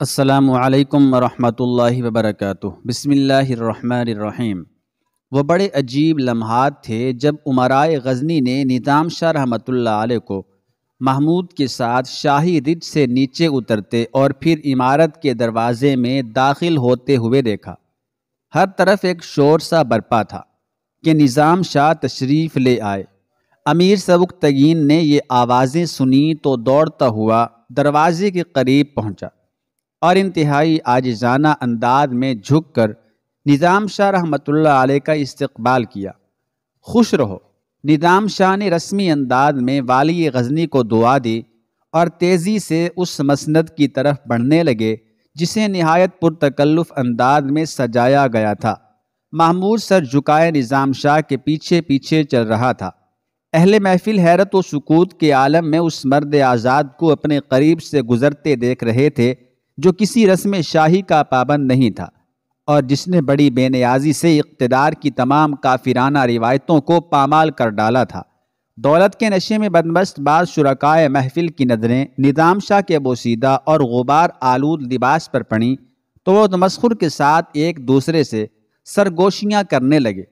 असलकम वरहमल वबरक बसमीम वह बड़े अजीब लम्हात थे जब उमराए गजनी ने निज़ाम शाह रहमत को महमूद के साथ शाही रिज से नीचे उतरते और फिर इमारत के दरवाज़े में दाखिल होते हुए देखा हर तरफ एक शोर सा बरपा था कि निज़ाम शाह तशरीफ़ ले आए अमीर सबुक तगीन ने ये आवाज़ें सुनी तो दौड़ता हुआ दरवाज़े के करीब पहुँचा और इंतहाई आजाना अंदाज में झुक कर निज़ाम शाह रहमत आल का इस्तबाल किया खुश रहो निज़ाम शाह ने रस्मी अंदाज में वाली गजनी को दुआ दी और तेज़ी से उस मसंद की तरफ बढ़ने लगे जिसे नहायत पुरतकल्लफ अंदाज में सजाया गया था महमूद सर झुकाए निज़ाम शाह के पीछे पीछे चल रहा था अहल महफिल हैरत व सकूत के आलम में उस मर्द आज़ाद को अपने करीब से गुज़रते देख रहे थे जो किसी रस्म शाही का पाबंद नहीं था और जिसने बड़ी बेनियाजी से इकतदार की तमाम काफिराना रिवायतों को पामाल कर डाला था दौलत के नशे में बदमस्त बाद शुरकाय महफिल की नज़रें निज़ाम शाह के बोसीदा और गुबार आलूद लिबास पर पड़ीं तो वह तमस्खुर के साथ एक दूसरे से सरगोशियाँ करने लगे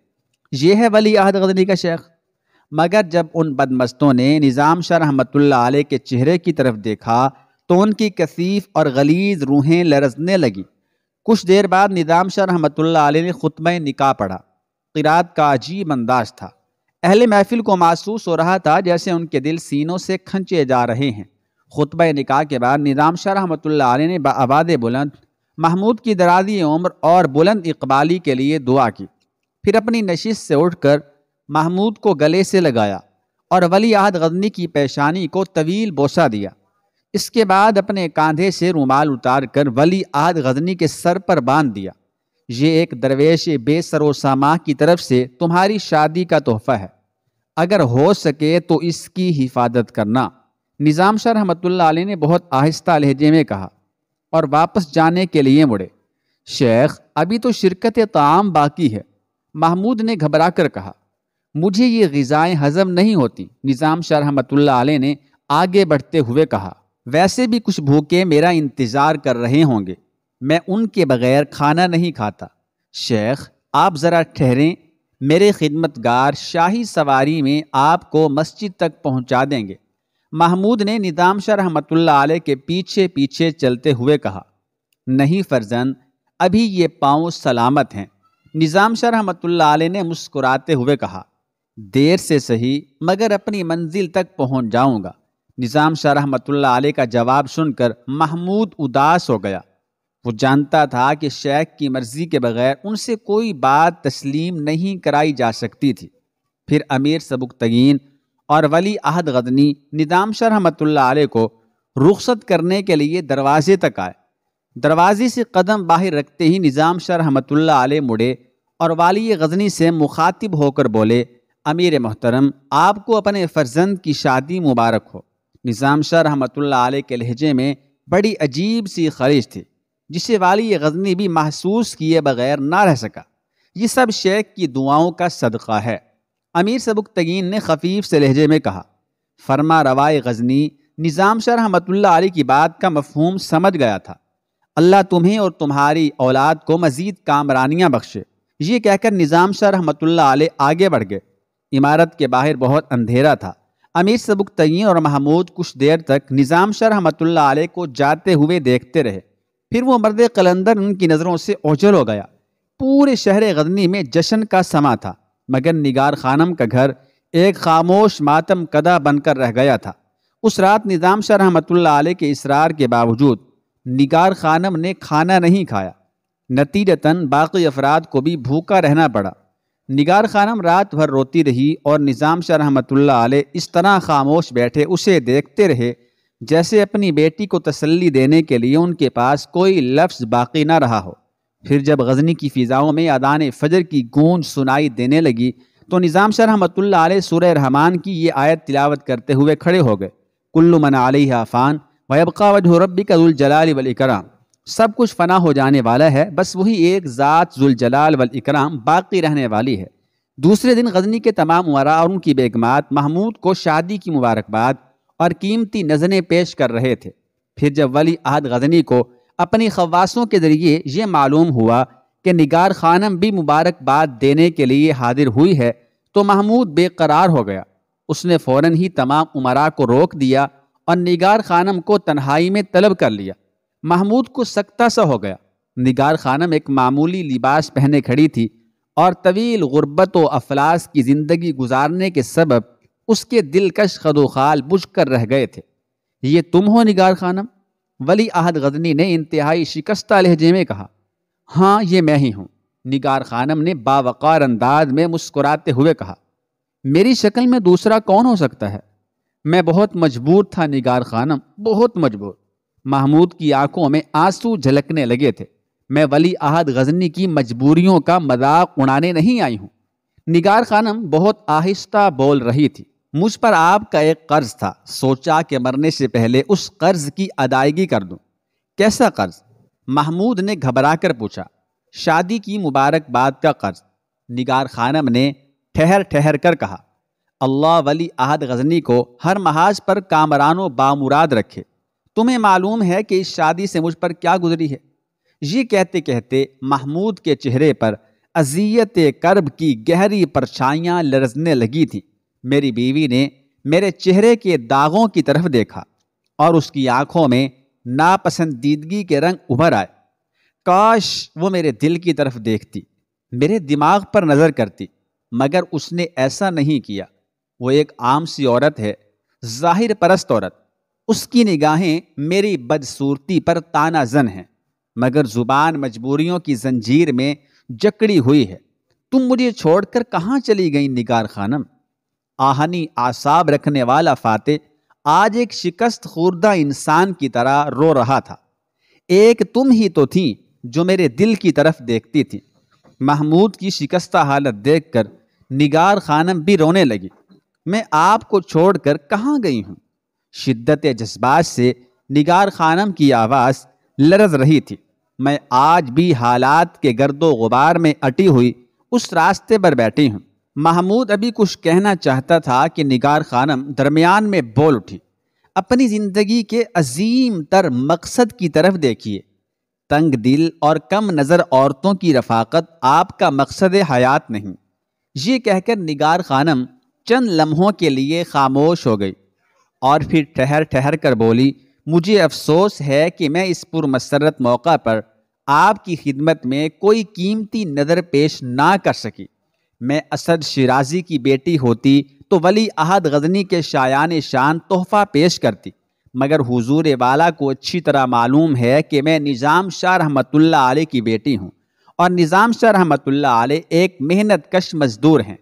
यह है वली अहद गजनी का शेख मगर जब उन बदमस्तों ने निज़ाम शाह रहमत के चेहरे की तरफ देखा तो उनकी कसीफ और गलीज रूहें लरजने लगी कुछ देर बाद निज़ाम शाह रहमत ने ख़ुतब निका पढ़ा किरात का अजीब अंदाज था अहल महफिल को महसूस हो रहा था जैसे उनके दिल सीनों से खंचे जा रहे हैं ख़ुतब निका के बाद निज़ाम शाह रहमत ने आवाज़ बुलंद महमूद की दराजी उम्र और बुलंद इकबाली के लिए दुआ की फिर अपनी नशिश से उठकर महमूद को गले से लगाया और वली आहद गजनी की पेशानी को तवील बोसा दिया इसके बाद अपने कांधे से रुमाल उतार कर वली आद गजनी के सर पर बांध दिया ये एक दरवेश बेसरोसामा की तरफ से तुम्हारी शादी का तोहफा है अगर हो सके तो इसकी हिफाजत करना निज़ाम शाह रहमत आल ने बहुत आहिस्ता लहजे में कहा और वापस जाने के लिए मुड़े शेख अभी तो शिरकत तमाम बाकी है महमूद ने घबरा कर कहा मुझे ये गज़ाएँ हज़म नहीं होती निज़ाम शाह रहमत आल ने आगे बढ़ते हुए कहा वैसे भी कुछ भूखे मेरा इंतज़ार कर रहे होंगे मैं उनके बगैर खाना नहीं खाता शेख आप ज़रा ठहरें मेरे खिदमतगार शाही सवारी में आपको मस्जिद तक पहुंचा देंगे महमूद ने निज़ाम शाह रहमत आलह के पीछे पीछे चलते हुए कहा नहीं फर्जन अभी ये पाँव सलामत हैं निज़ाम शाह रहमत आलह ने मुस्कुराते हुए कहा देर से सही मगर अपनी मंजिल तक पहुंच जाऊंगा निज़ाम शाह रहमतुल्ला आले का जवाब सुनकर महमूद उदास हो गया वो जानता था कि शेख की मर्ज़ी के बगैर उनसे कोई बात तस्लीम नहीं कराई जा सकती थी फिर अमीर सबुक तगीन और वली अहद गदनी निज़ाम शाह रहमतुल्ला आले को रुखसत करने के लिए दरवाजे तक आए दरवाजे से कदम बाहर रखते ही निज़ाम शाह रहमतुल्ला आले मुड़े और वाली गजनी से मुखातिब होकर बोले अमीर मोहतरम आपको अपने फर्जंद की शादी मुबारक हो निज़ाम शाह रहमतुल्ला आल के लहजे में बड़ी अजीब सी खलिज थी जिसे वाली गजनी भी महसूस किए बगैर ना रह सका ये सब शेख की दुआओं का सदका है अमीर सबुक तगीन ने खफीफ से लहजे में कहा फरमा रवाय गजनी निज़ाम शाह रहमतुल्ला आल की बात का मफहूम समझ गया था अल्लाह तुम्हें और तुम्हारी औलाद को मज़ीद कामरानियाँ बख्शे ये कहकर निज़ाम शाह रहमतुल्ला आल आगे बढ़ गए इमारत के बाहर बहुत अंधेरा था अमीर सबुकतई और महमूद कुछ देर तक निज़ाम शाह रहमतुल्ला आल को जाते हुए देखते रहे फिर वो मर्द कलंदर उनकी नज़रों से ओझल हो गया पूरे शहर गदनी में जश्न का समा था मगर निगार खानम का घर एक खामोश मातम कदा बनकर रह गया था उस रात निज़ाम शाह रहमतुल्ला आल के इसरार के बावजूद निगार खानम ने खाना नहीं खाया नतीजतन बाकी अफराद को भी भूखा रहना पड़ा निगार खानम रात भर रोती रही और निज़ाम शाह रहमतुल्ला आले इस तरह खामोश बैठे उसे देखते रहे जैसे अपनी बेटी को तसल्ली देने के लिए उनके पास कोई लफ्ज़ बाकी ना रहा हो फिर जब गजनी की फ़िज़ाओं में अदान फजर की गूंज सुनाई देने लगी तो निज़ाम शाह रहमतुल्ला आल सुरह रहमान की ये आयत तिलावत करते हुए खड़े हो गए कुल्लु मन आलिहा फ़ान वयबका वजह रबी का जलाल वली कराम सब कुछ फना हो जाने वाला है बस वही एक ज़ात जुलजलाल वल इकराम बाकी रहने वाली है दूसरे दिन गजनी के तमाम उमरा और उनकी बेगमात महमूद को शादी की मुबारकबाद और कीमती नजरें पेश कर रहे थे फिर जब वली अहद गजनी को अपनी खवासों के ज़रिए ये मालूम हुआ कि निगार खानम भी मुबारकबाद देने के लिए हाजिर हुई है तो महमूद बेकरार हो गया उसने फ़ौर ही तमाम उमरा को रोक दिया और निगार खानम को तन्हाई में तलब कर लिया महमूद को सख्ता सा हो गया निगार खानम एक मामूली लिबास पहने खड़ी थी और तवील गुर्बत व अफलास की ज़िंदगी गुजारने के सबब उसके दिलकश खदोखाल बुझ कर रह गए थे ये तुम हो निगार खानम वली अहद गदनी ने इंतहाई शिकस्ता लहजे में कहा हाँ ये मैं ही हूँ निगार खानम ने बावकार अंदाज में मुस्कुराते हुए कहा मेरी शक्ल में दूसरा कौन हो सकता है मैं बहुत मजबूर था निगार खानम बहुत मजबूर महमूद की आंखों में आंसू झलकने लगे थे मैं वली अहद गजनी की मजबूरियों का मजाक उड़ाने नहीं आई हूँ निगार खानम बहुत आहिस्ता बोल रही थी मुझ पर आपका एक कर्ज था सोचा कि मरने से पहले उस कर्ज की अदायगी कर दूं कैसा कर्ज महमूद ने घबरा कर पूछा शादी की मुबारकबाद का कर्ज निगार खानम ने ठहर ठहर कर कहा अल्लाह वली अहद गजनी को हर महाज पर कामरान बामुराद रखे तुम्हें मालूम है कि इस शादी से मुझ पर क्या गुजरी है ये कहते कहते महमूद के चेहरे पर अजियत कर्ब की गहरी परछाइयाँ लरजने लगी थी मेरी बीवी ने मेरे चेहरे के दागों की तरफ देखा और उसकी आंखों में नापसंदीदगी के रंग उभर आए काश वो मेरे दिल की तरफ देखती मेरे दिमाग पर नज़र करती मगर उसने ऐसा नहीं किया वो एक आम सी औरत है जाहिर परस्त औरत उसकी निगाहें मेरी बदसूरती पर ताना जन हैं मगर जुबान मजबूरियों की जंजीर में जकड़ी हुई है तुम मुझे छोड़कर कहाँ चली गई निगार खानम आहनी आसाब रखने वाला फाते आज एक शिकस्त खुर्दा इंसान की तरह रो रहा था एक तुम ही तो थी जो मेरे दिल की तरफ देखती थी महमूद की शिकस्ता हालत देखकर निगार खानम भी रोने लगी मैं आपको छोड़कर कहाँ गई हूँ शिद्दत जज्बात से निगार खानम की आवाज़ लरज रही थी मैं आज भी हालात के गर्दो गुबार में अटी हुई उस रास्ते पर बैठी हूँ महमूद अभी कुछ कहना चाहता था कि निगार खानम दरमियान में बोल उठी अपनी ज़िंदगी के अजीम तर मकसद की तरफ देखिए तंग दिल और कम नज़र औरतों की रफाकत आपका मकसद हयात नहीं ये कहकर निगार खानम चंद लम्हों के लिए खामोश हो गई और फिर ठहर ठहर कर बोली मुझे अफसोस है कि मैं इस पुरमसरत मौका पर आपकी खिदमत में कोई कीमती नज़र पेश ना कर सकी मैं असद शिराजी की बेटी होती तो वली अहद गजनी के शायान शान तोहफ़ा पेश करती मगर हुजूर वाला को अच्छी तरह मालूम है कि मैं निज़ाम शाह रहमतुल्ला आले की बेटी हूँ और निज़ाम शाह रहमतुल्ला आले एक मेहनत कश मज़दूर हैं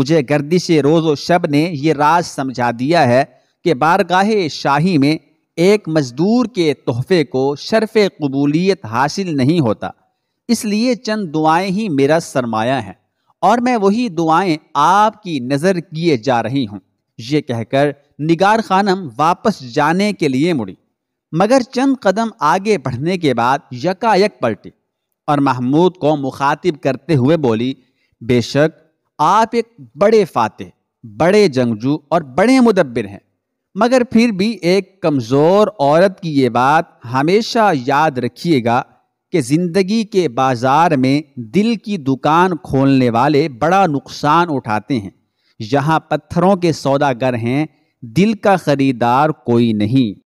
मुझे गर्दिश रोज़ व शब ने यह राज समझा दिया है कि बारगाह शाही में एक मजदूर के तोहफे को शर्फ कबूलियत हासिल नहीं होता इसलिए चंद दुआएं ही मेरा सरमाया है और मैं वही दुआएं आपकी नज़र किए जा रही हूं ये कहकर निगार खानम वापस जाने के लिए मुड़ी मगर चंद कदम आगे बढ़ने के बाद यकायक पलटी और महमूद को मुखातिब करते हुए बोली बेशक आप एक बड़े फातह बड़े जंगजू और बड़े मुदब्बिर हैं मगर फिर भी एक कमज़ोर औरत की ये बात हमेशा याद रखिएगा कि ज़िंदगी के बाज़ार में दिल की दुकान खोलने वाले बड़ा नुकसान उठाते हैं यहाँ पत्थरों के सौदागर हैं दिल का ख़रीदार कोई नहीं